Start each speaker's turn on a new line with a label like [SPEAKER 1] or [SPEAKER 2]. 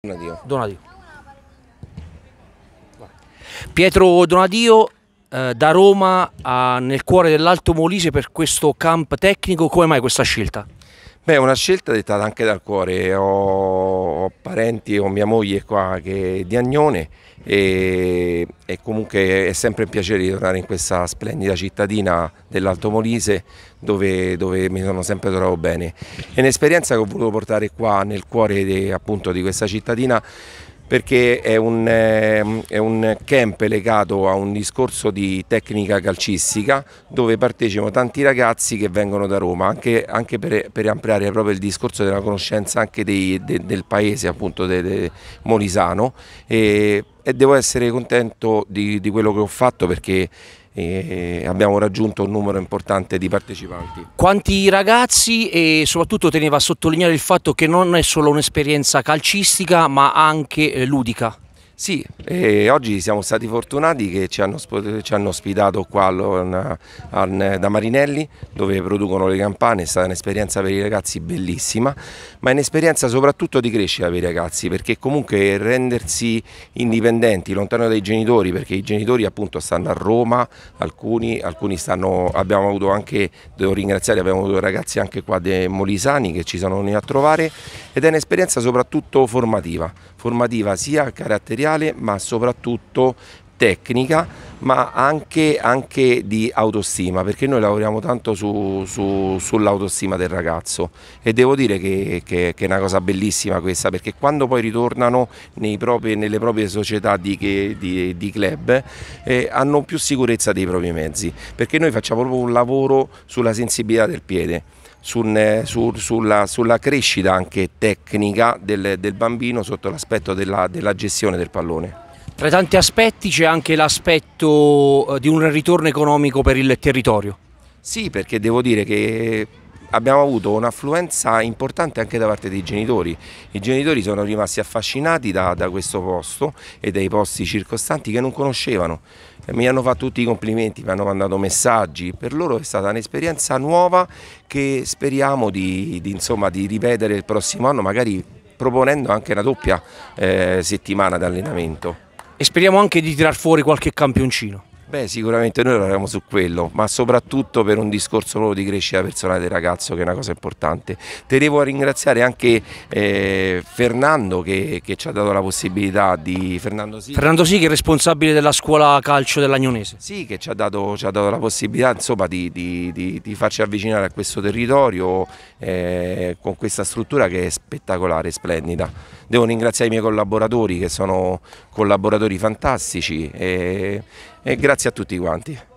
[SPEAKER 1] Donadio. Donadio. Pietro Donadio eh, da Roma a, nel cuore dell'Alto Molise per questo camp tecnico, come mai
[SPEAKER 2] questa scelta? Beh, è una scelta dettata anche dal cuore. Ho, parenti ho mia moglie qua che è di Agnone e, e, comunque è sempre un piacere ritornare in questa splendida cittadina dell'Alto Molise dove, dove, mi sono sempre trovato bene. È un'esperienza che ho voluto portare qua nel cuore de, appunto di questa cittadina perché è un, ehm, è un, camp legato a un discorso di tecnica calcistica dove partecipano tanti ragazzi che vengono da Roma, anche, anche per, per, ampliare proprio il discorso della conoscenza anche dei, de, del paese appunto de, de molisano e, e, devo essere contento di, di quello che ho fatto perché e abbiamo raggiunto un numero importante di partecipanti. Quanti
[SPEAKER 1] ragazzi e soprattutto teneva a sottolineare il fatto che non è solo un'esperienza calcistica ma
[SPEAKER 2] anche eh, ludica. Sì, oggi siamo stati fortunati che ci hanno, ci hanno ospitato qua al, al, da Marinelli dove producono le campane, è stata un'esperienza per i ragazzi bellissima, ma è un'esperienza soprattutto di crescita per i ragazzi perché comunque rendersi indipendenti, lontano dai genitori, perché i genitori appunto stanno a Roma, alcuni, alcuni stanno, abbiamo avuto anche, devo ringraziare, abbiamo avuto ragazzi anche qua dei Molisani che ci sono venuti a trovare ed è un'esperienza soprattutto formativa, formativa sia caratteriale imprenditoriale ma soprattutto tecnica ma anche, anche, di autostima perché noi lavoriamo tanto su, su, sull'autostima del ragazzo e devo dire che, che, che, è una cosa bellissima questa perché quando poi ritornano propri, nelle proprie società di, di, di club eh, hanno più sicurezza dei propri mezzi perché noi facciamo proprio un lavoro sulla sensibilità del piede sul, eh, sul, sulla, sulla, crescita anche tecnica del, del bambino sotto l'aspetto della, della gestione del pallone.
[SPEAKER 1] Tra i tanti aspetti c'è anche l'aspetto
[SPEAKER 2] eh, di un ritorno economico per il territorio. Sì, perché devo dire che abbiamo avuto un'affluenza importante anche da parte dei genitori. I genitori sono rimasti affascinati da, da, questo posto e dai posti circostanti che non conoscevano. Eh, mi hanno fatto tutti i complimenti, mi hanno mandato messaggi, per loro è stata un'esperienza nuova che speriamo di, di, insomma, di ripetere il prossimo anno, magari proponendo anche una doppia eh, settimana di allenamento.
[SPEAKER 1] E speriamo anche di tirar fuori qualche campioncino.
[SPEAKER 2] Beh, sicuramente noi lavoriamo su quello, ma soprattutto per un discorso proprio di crescita personale del ragazzo, che è una cosa importante. Tenevo a ringraziare anche eh, Fernando che, che, ci ha dato la possibilità di... Fernando Sì. Fernando Sì che è responsabile della scuola calcio dell'Agnonese. Sì, che ci ha dato, ci ha dato la possibilità insomma, di, di, di, di, farci avvicinare a questo territorio eh, con questa struttura che è spettacolare, splendida. Devo ringraziare i miei collaboratori che sono collaboratori fantastici. Eh, e grazie a tutti quanti.